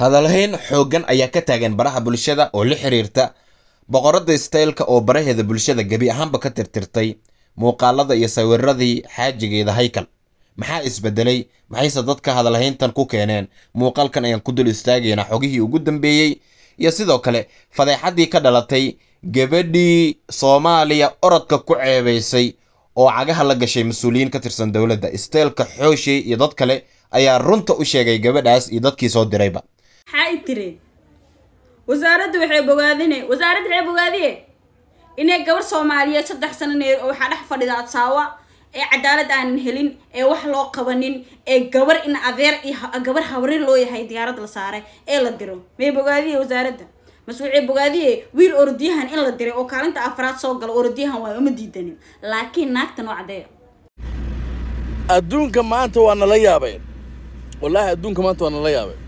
hadalhayn xooggan ayaa ka taagan baraha bulshada oo la xiriirta boqoradda istaylka oo baraheeda bulshada gebi ahaanba ka tirtirtay muuqaalada iyo sawiradii xaajigeeda haykal maxaa isbedelay maxayse dadka hadalhayntan ku keeneen muuqaalkan ayaan ku dul istaagaynaa xogihii ugu dambeeyey iyo sidoo kale fadeexaddii ka dhalatay gabadhii soomaaliya orodka ku ceebaysay oo cagaha la gashay mas-uuliyiin ka tirsan dowladda istaylka xooshiy iyo dad kale ayaa runta u sheegay gabadhaas iyo dadkii soo dirayba maxaa i tiri wasaaradda waxay bogaadine wasaaradda waxay bogaadiye inay gabar soomaaliyeed saddex sanan ee waxaa dhex fadhidaa saawa ee cadaalad aanan helin ee wax loo qabanin ee gabar in adeer gabar habrin loo yahay diyaarad la saaray ee la diro may bogaadiye wasaaradda mase waxay bogaadiye wiil orodyahan in la diray oo kaalinta afraad soo galo orodyahan waayo uma diidanin laakiin naagtan oo caddeeya adduunka maanta waa nala yaabeen wallaahi adduunka maanta waa nala yaabeen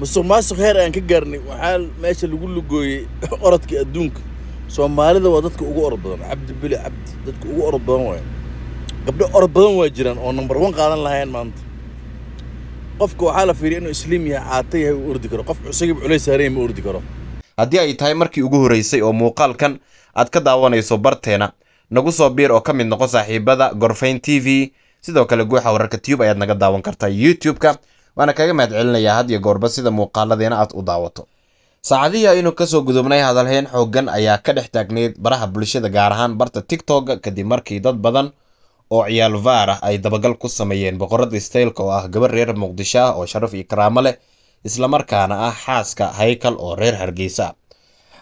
musuq maasuq heer aan ka gaarnay waxaa meesha lagu lugooyey orodka adduunka soomaalida waa dadka ugu orod badan cabdi beli cabdi dadka ugu orod badan waay gabdho orod badan waa jiraan oo number one qaadan lahayn maanta qofka waxaa la fiiriya inuu isliim yahay caata yahay uu ordi karo qof cusagiib culays saareen ma ordi karo haddii ay tahay markii ugu horreysay oo muuqaalkan aad ka daawanayso barteena nagu soo biir oo ka mid noqo saaxiibada gorfayn t v sidoo kale guuxa wararka tube ayaad naga daawan kartaa youtube-ka waana kaga mahad celinayaa had iyo goorba sida muuqaaladeena aad u daawato saacadihii aynu kasoo gudubnay hadalhayn xoogan ayaa ka dhex taagnayd baraha bulshada gaar ahaan barta tigtogga kadib markii dad badan oo ciyaalvaar ah ay dabagal ku sameeyeen boqorada staylka oo ah gabar reer muqdisho ah oo sharaf iyo karaamo leh islamarkaana ah xaaska haykal oo reer hargeysa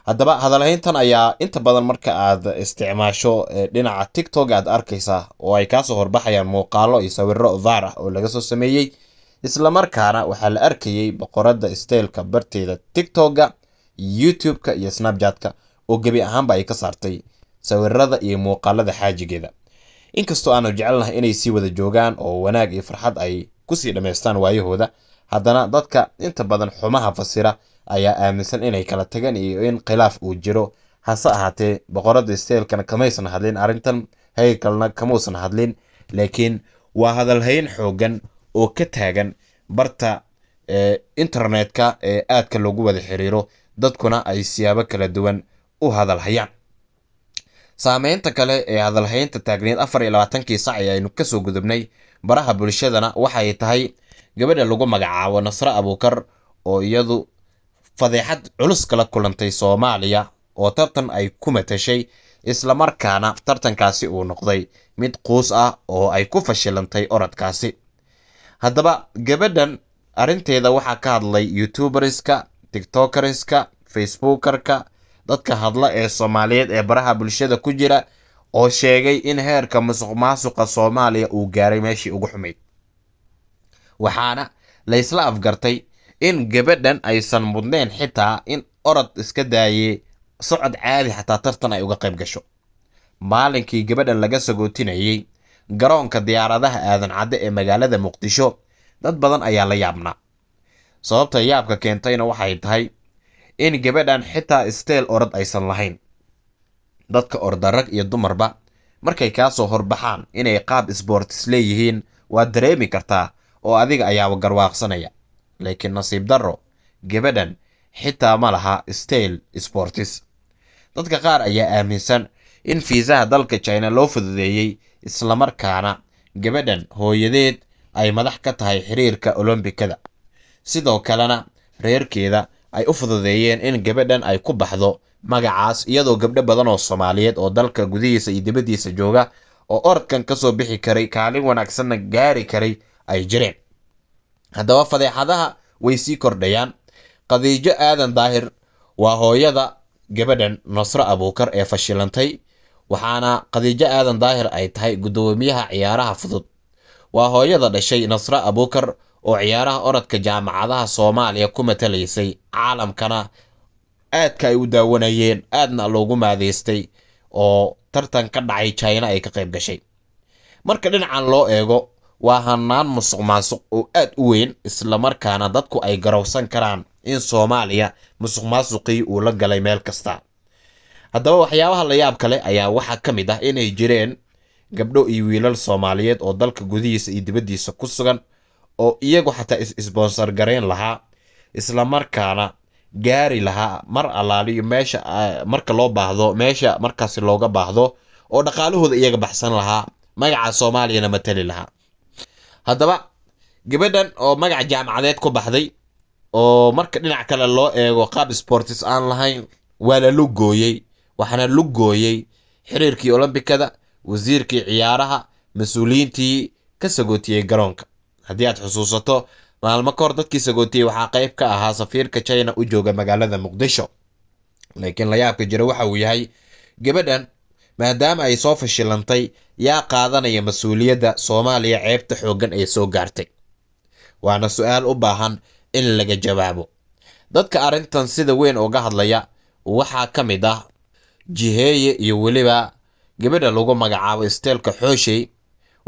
haddaba hadalhayntan ayaa inta badan marka aad isticmaasho eh, dhinaca tigtog aad arkaysaa oo ay kaasoo horbaxayaan muuqaalo iyo sawiro vaar ah oo laga soo sameeyey islamarkaana waxaa la arkayay boqoradda isteylka barteeda tigtogga youtube-ka iyo snapchat oo gebi ahaanba ay ka saartay sawirada iyo muuqaalada xaajigeeda inkastoo aanu jecelnahay inay sii wada joogaan oo wanaag iyo farxad ay kusii dhammaystaan waayahooda haddana dadka inta badan xumaha fasira ayaa aaminsan inay kala tagan iyo in khilaaf uu jiro hase ahaatee boqoradda isteylkana kamaysan hadlin arrintan heyrkalna kamuusan hadlin laakiin waa hadalhayn xoogan oo ka taagan barta internetka ee aadka loogu wada xiriiro dadkuna ay siyaabo kala duwan u hadalhayaan saameynta kale ee hadalhaynta taagneed afar iyo labaatankii sac ee aynu kasoo gudubnay baraha bulshadana waxay tahay gabadha lagu magacaabo nasre abuukar oo iyadu fadeexad culus kala kulantay soomaaliya oo tartan ay ku matashay islamarkaana tartankaasi uu noqday mid quus ah oo ay ku fashilantay orodkaasi haddaba gabadhan arrinteeda waxaa ka hadlay youtuberska tictokerska facebookarka dadka hadla ee soomaaliyeed ee baraha bulshada ku jira oo sheegay in heerka musuq maasuqa soomaaliya uu gaaray meeshii ugu xumayd waxaana laysla afgartay in gabadhan aysan mudneyn xitaa in orod iska daayee socod caadi xataa tartan ay uga qayb gasho maalinkii gabadhan laga sagootinayey garoonka diyaaradaha aadan cadde ee magaalada muqdisho dad badan ayaa la yaabnaa sababta ah yaabka keentayna waxay tahay in gabadhan xitaa isteel orod aysan lahayn dadka orda rag iyo dumarba markay kaasoo horbaxaan inay qaab isboortis leeyihiin waa dareemi kartaa oo adiga ayaaba garwaaqsanaya laakiin nasiib darro gabadhan xitaa ma laha steyl sbortis dadka qaar ayaa aaminsan in fiisaha dalka China loo fududeeyey islamarkaana gabadhan hooyadeed ay madax ka tahay xiriirka Olombikada sidoo kalena reerkeeda ay u fududeeyeen in gabadhan ay ku baxdo magacaas iyadoo gabdho badan oo Soomaaliyeed oo dalka gudihiisa iyo dibaddiisa jooga oo orodkan ka soo bixi karay kaalin wanaagsanna gaari karay ay jireen haddaba fadeexadaha way sii kordhayaan khadiijo aadan daahir waa hooyada gabadhan nasro abuukar ee fashilantay waxaana khadiijo aadan daahir ay tahay guddoomiyaha ciyaaraha fudud waa hooyada dhashay nasre abuukar oo ciyaaraha orodka jaamacadaha soomaaliya ku matalaysay caalamkana aadka ay u daawanayeen aadna loogu maadaystay oo tartan ka dhacay jina ay ka qayb gashay marka dhinacan loo eego waa hanaan musuq maasuq oo aad u weyn islamarkaana dadku ay garowsan karaan in soomaaliya musuq maasuqii uu la galay meel kasta haddaba waxyaabaha la yaab kale ayaa waxaa ka mid ah inay jireen gabdho iyo wiilal soomaaliyeed oo dalka gudihiisa iyo dibaddiisa ku sugan oo iyagu xataa isisboonsar garayn lahaa islamarkaana gaari lahaa mar alaaliyo meesha ah, marka loo baahdo meesha markaasi looga baahdo oo dhaqaalahooda iyaga baxsan lahaa magaca soomaaliyana matali lahaa haddaba gabadhan oo magaca jaamacadeed ku baxday oo marka dhinac kale loo eego qaab sportis aan lahayn waa la gooyey waxaana lug gooyey xiriirkii olombikada wasiirkii ciyaaraha mas-uuliyiintii ka sagootiyey garoonka haddii aad xusuusato maalmo kahor dadkii sagootiyey waxaa qayb ka ahaa safiirka china u jooga magaalada muqdisho laakiin layaabka jira waxa uu yahay gabadhan maadaama ay soo fashilantay yaa qaadanaya mas-uuliyadda soomaaliya ceebta xooggan ee soo gaartay waana su-aal u baahan in laga jawaabo dadka arrintan sida weyn uga hadlaya waxaa ka mid ah jiheeye iyo weliba gabadha lagu magacaabo isteelka xooshey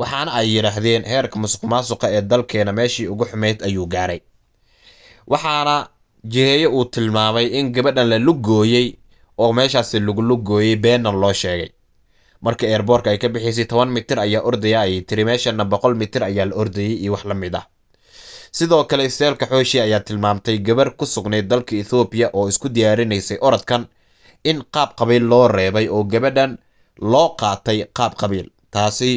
waxaana ay yidhaahdeen heerka musuq maasuqa ee dalkeena meeshii ugu xumayd ayuu gaaray waxaana jiheeye uu tilmaamay in gabadhan la lugooyey oo meeshaasi lagu lugooyey beenna loo sheegay marka eerboorka ay ka bixaysay toban mitir ayaa ordaya ayay tiri meeshana boqol mitir ayaa la ordayey iyo wax la mid ah sidoo kale isteelka xooshey ayaa tilmaamtay gabar ku sugnayd dalka ethoobiya oo isku diyaarinaysay orodkan in qaab qabiil loo reebay oo gabadhan loo qaatay qaab qabiil taasi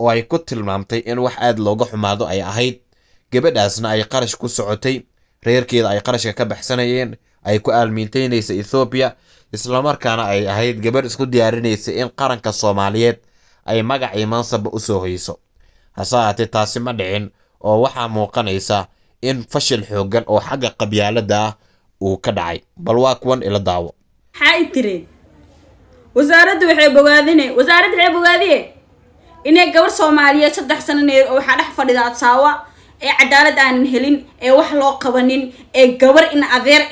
oo ay ku tilmaamtay in wax aad looga xumaado ay ahayd gabadhaasna ay qarash ku socotay reerkeeda ay qarashka ka baxsanayeen ay ku aalmiinteynaysa ethoobiya islamarkaana ay ahayd gabadh isku diyaarinaysa in qaranka soomaaliyeed ay magacii mansaba u soo hoyso hase haatee taasi ma dhicin oo waxaa muuqanaysa in fashil xooggan oo xagga qabyaaladda ah uu ka dhacay bal waa kuwan ila daawo maxaa i tireen wasaaradda waxay bogaadine wasaaradda waxay bogaadiye inay gabar soomaaliyeed saddex sanan ee waxaa dhex fadhida adsaawa ee cadaalad aanan helin ee wax loo qabanin ee gabar in adeer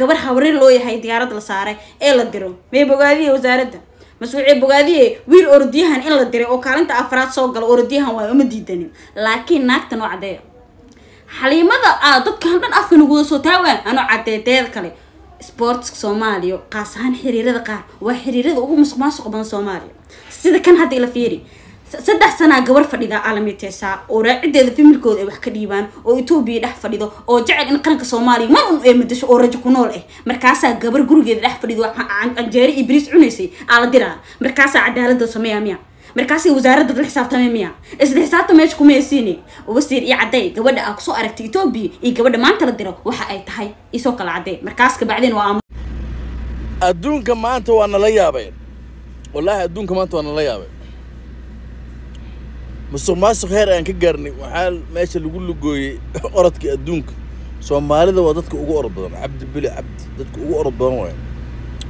gabar hawrin loo yahay diyaarad la saaray ee la diro may bogaadiye wasaaradda mas waxay bogaadiye wiil orodyahan in la diray oo kaalinta afraad soo galo orodyahan waayo uma diidanin laakiin naagtan oo caddeeya xaliimada ah, dadkan dhan afka nagula soo taawaan anoo caddeedeeda kale sportska soomaaliya qaas ahaan xiriirada qaar waa xiriirada ugu musuq maasuqa badan soomaaliya sida kan hadda ila fiiri saddex sanaa gabar fadhida caalamitesaa oo raacideeda familkooda ay wax ka dhiibaan oo etoobiya dhex fadhido oo jecel in qaranka soomaaliya mar un ay madasho oo rajo ku nool ah markaasaa gabar gurigeeda dhex fadhido canjeero iyo biriis cunaysay aa la diraa markaasaa cadaalada sameeya miya markaasi wasaaradda la xisaabtamay miya isla xisaabta meesha kumaysiini wasiir iyo cadday gabadha aa kusoo aragtay etoobiya iyo gabadha maanta la diro waxa ay tahay isoo kala caddee markaas kabacdeen waa adduunka maanta waa nala yaabeen wallaahi adduunka maanta waa nala yaabeen musuq maasuq heer aan ka gaarnay waxaa meesha lagu lugooyey orodka adduunka soomaalida waa dadka ugu orod badan cabdi bili cabdi dadka ugu orod badan waay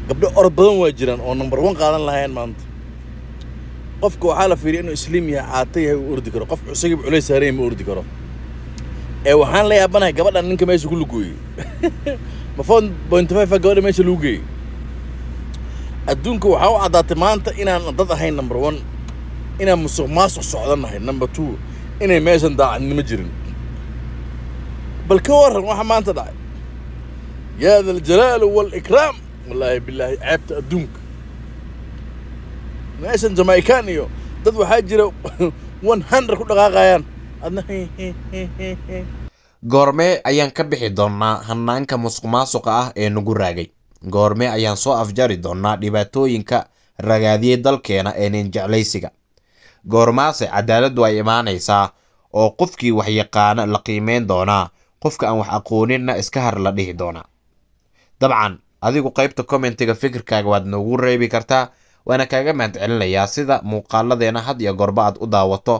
gabdho orod badan waa jiraan oo number one qaadan lahayn maanta qofka waxaa la fiiriya inuu isliim yahay caata yahay uu ordi karo qof cusugib culays saaraya ma ordi karo ee waxaan la yaabanahay gabadhan ninka meesha ku lugooyey ma fon point five gabadha meesha lagu geeyey adduunka waxaa u caddaatay maanta inaan dad ahayn number one inaan musuq maasuq socdan number two inay meeshan daacadnimo jirin bal ka waran waxa maanta dhacay yaa daljalaali waalikraam wallaahi bilaahi ceebta adduunka meeshan jamaican iyo dad waxaa jira one ku dhaqaaqayaan adna goormee ayaan ka bixi doonnaa hannaanka musuqmaasuqa ah ee nagu raagay goormee ayaan soo afjari doonnaa dhibaatooyinka ragaadiyey dalkeena ee jeclaysiga goormaase cadaaladdu ay imaanaysaa oo qofkii wax yaqaana la qiimeyn doonaa qofka aan wax aqooninna iska har la dhihi doonaa dabcan adigu qaybta kommentiga fikirkaaga waad noogu reebi kartaa waana kaaga mahad celinayaa sida muuqaaladeena had iyo gorba aad u daawato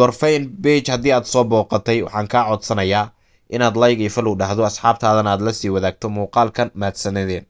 gorfayn bage haddii aad soo booqatay waxaan kaa codsanayaa inaad layg iyo falow dhahdo asxaabtaadana aad la sii wadaagto muuqaalkan mahadsanadeen